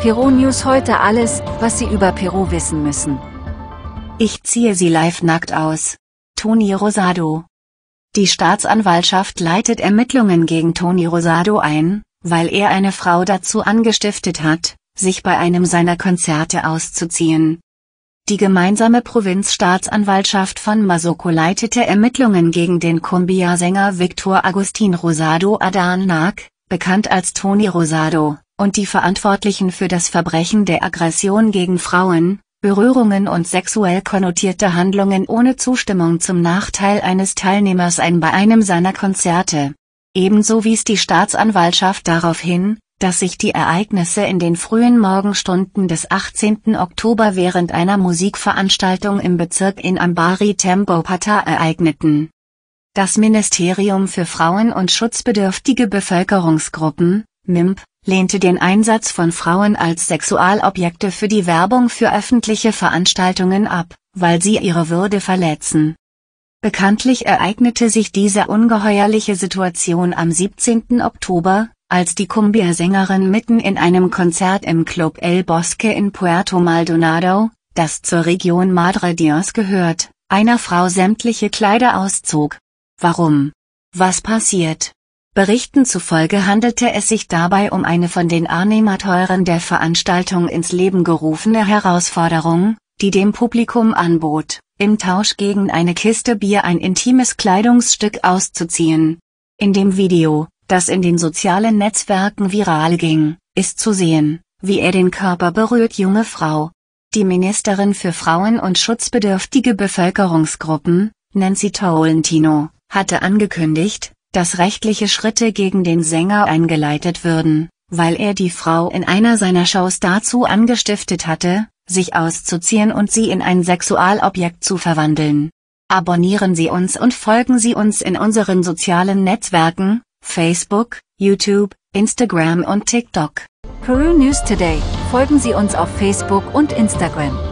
Peru News heute alles, was Sie über Peru wissen müssen. Ich ziehe Sie live nackt aus. Toni Rosado. Die Staatsanwaltschaft leitet Ermittlungen gegen Toni Rosado ein, weil er eine Frau dazu angestiftet hat, sich bei einem seiner Konzerte auszuziehen. Die gemeinsame Provinzstaatsanwaltschaft von Masoko leitete Ermittlungen gegen den Cumbia-Sänger Victor Agustin Rosado Adan Nag, bekannt als Toni Rosado, und die Verantwortlichen für das Verbrechen der Aggression gegen Frauen, Berührungen und sexuell konnotierte Handlungen ohne Zustimmung zum Nachteil eines Teilnehmers ein bei einem seiner Konzerte. Ebenso wies die Staatsanwaltschaft darauf hin, dass sich die Ereignisse in den frühen Morgenstunden des 18. Oktober während einer Musikveranstaltung im Bezirk in Ambari Tembopata ereigneten. Das Ministerium für Frauen und schutzbedürftige Bevölkerungsgruppen, MIMP, lehnte den Einsatz von Frauen als Sexualobjekte für die Werbung für öffentliche Veranstaltungen ab, weil sie ihre Würde verletzen. Bekanntlich ereignete sich diese ungeheuerliche Situation am 17. Oktober, als die Cumbia-Sängerin mitten in einem Konzert im Club El Bosque in Puerto Maldonado, das zur Region Madre Dios gehört, einer Frau sämtliche Kleider auszog. Warum? Was passiert? Berichten zufolge handelte es sich dabei um eine von den Animateuren der Veranstaltung ins Leben gerufene Herausforderung, die dem Publikum anbot, im Tausch gegen eine Kiste Bier ein intimes Kleidungsstück auszuziehen. In dem Video, das in den sozialen Netzwerken viral ging, ist zu sehen, wie er den Körper berührt junge Frau. Die Ministerin für Frauen und schutzbedürftige Bevölkerungsgruppen, Nancy Tolentino, hatte angekündigt, dass rechtliche Schritte gegen den Sänger eingeleitet würden, weil er die Frau in einer seiner Shows dazu angestiftet hatte, sich auszuziehen und sie in ein Sexualobjekt zu verwandeln. Abonnieren Sie uns und folgen Sie uns in unseren sozialen Netzwerken, Facebook, YouTube, Instagram und TikTok. Peru News Today. Folgen Sie uns auf Facebook und Instagram.